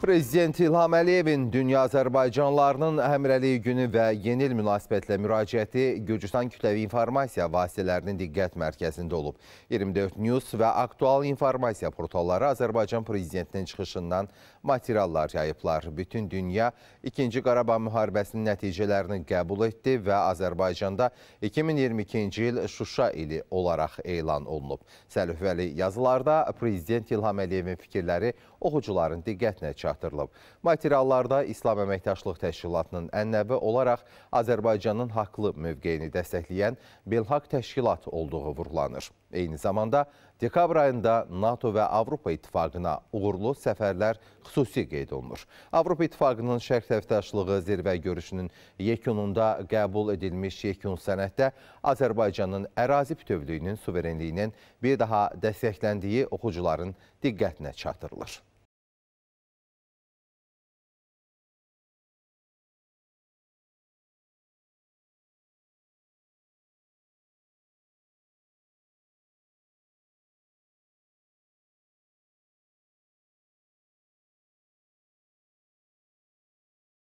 Prezident İlham Əliyevin Dünya Azərbaycanlarının həmrəliyi günü və yenil münasibətlə müraciəti Gürcüstan kütləvi informasiya vasitələrinin diqqət mərkəzində olub. 24 News və aktual informasiya portalları Azərbaycan prezidentinin çıxışından materiallar yayıblar. Bütün dünya 2-ci Qarabağ müharibəsinin nəticələrini qəbul etdi və Azərbaycanda 2022-ci il Şuşa ili olaraq elan olunub. Səlüfvəli yazılarda prezident İlham Əliyevin fikirləri oxucuların diqqətinə çatıb çatdırılıb. Materiallarda İslam Əməkdaşlıq Təşkilatının ənənəvi olaraq Azərbaycanın haqlı mövqeyini dəstəkləyən Belhaq Təşkilat olduğu vurğulanır. Eyni zamanda dekabr ayında NATO və Avropa İttifaqına uğurlu səfərlər xüsusi qeyd olunur. Avropa İttifaqının şərq tərəfdaşlığı zirvə görüşünün yekununda qəbul edilmiş yekun sənəddə Azərbaycanın ərazi bütövlüyünün suverenliyinin bir daha dəstəkləndiyi oxucuların diqqətinə çatdırılır.